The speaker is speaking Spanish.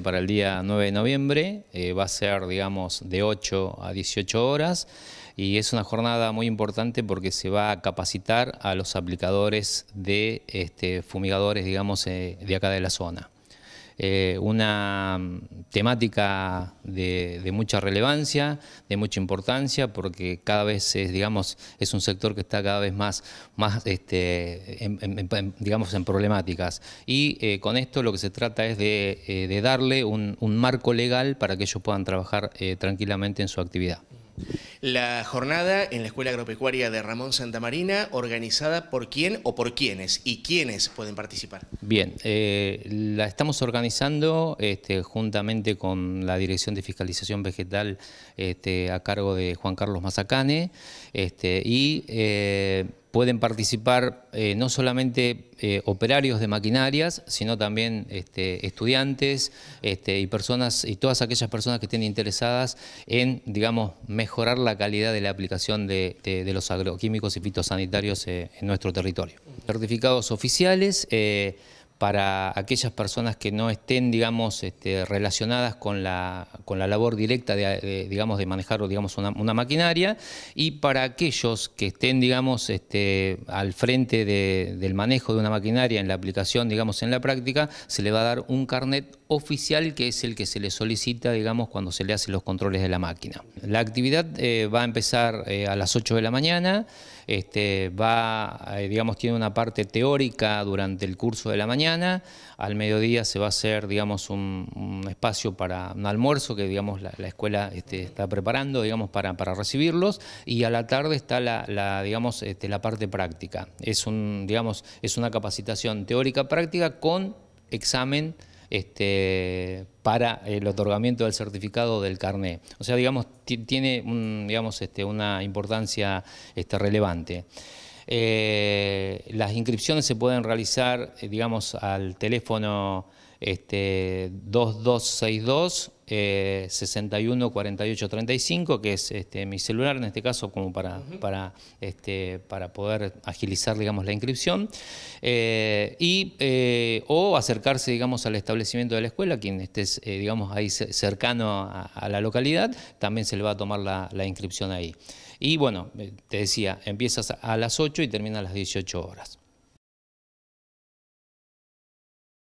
para el día 9 de noviembre, eh, va a ser, digamos, de 8 a 18 horas y es una jornada muy importante porque se va a capacitar a los aplicadores de este, fumigadores, digamos, eh, de acá de la zona. Eh, una temática de, mucha relevancia, de mucha importancia, porque cada vez es, digamos, es un sector que está cada vez más, este, en, digamos, en problemáticas. Y eh, con esto lo que se trata es de, eh, darle un, marco legal para que ellos puedan trabajar eh, tranquilamente en su actividad la jornada en la Escuela Agropecuaria de Ramón Santamarina, organizada por quién o por quiénes y quiénes pueden participar. Bien, eh, la estamos organizando este, juntamente con la Dirección de Fiscalización Vegetal este, a cargo de Juan Carlos Mazacane este, y... Eh, pueden participar eh, no solamente eh, operarios de maquinarias, sino también este, estudiantes este, y personas y todas aquellas personas que estén interesadas en, digamos, mejorar la calidad de la aplicación de, los agroquímicos y fitosanitarios eh, en nuestro territorio. Certificados oficiales para aquellas personas que no estén, digamos, este, relacionadas con la, con la labor directa de, digamos, de manejar digamos, una, maquinaria y para aquellos que estén, digamos, este, al frente del manejo de una maquinaria en la aplicación, digamos, en la práctica, se le va a dar un carnet oficial, que es el que se le solicita, digamos, cuando se le hacen los controles de la máquina. La actividad eh, va a empezar eh, a las 8 de la mañana, este, va, eh, digamos, tiene una parte teórica durante el curso de la mañana, al mediodía se va a hacer, digamos, un, espacio para un almuerzo que, digamos, la, escuela este, está preparando, digamos, para, para, recibirlos, y a la tarde está la, digamos, este, la parte práctica. Es, un, digamos, es una capacitación teórica práctica con examen este, para el otorgamiento del certificado del carné. O sea, digamos, tiene digamos, este, una importancia este, relevante. Eh, las inscripciones se pueden realizar, eh, digamos, al teléfono este, 2262 eh, 61 48 35, que es este, mi celular en este caso, como para, para, este, para poder agilizar digamos, la inscripción, eh, eh, o acercarse digamos, al establecimiento de la escuela, quien esté eh, digamos, ahí cercano a, la localidad, también se le va a tomar la, la inscripción ahí. Y bueno, te decía, empiezas a las 8 y termina a las 18 horas.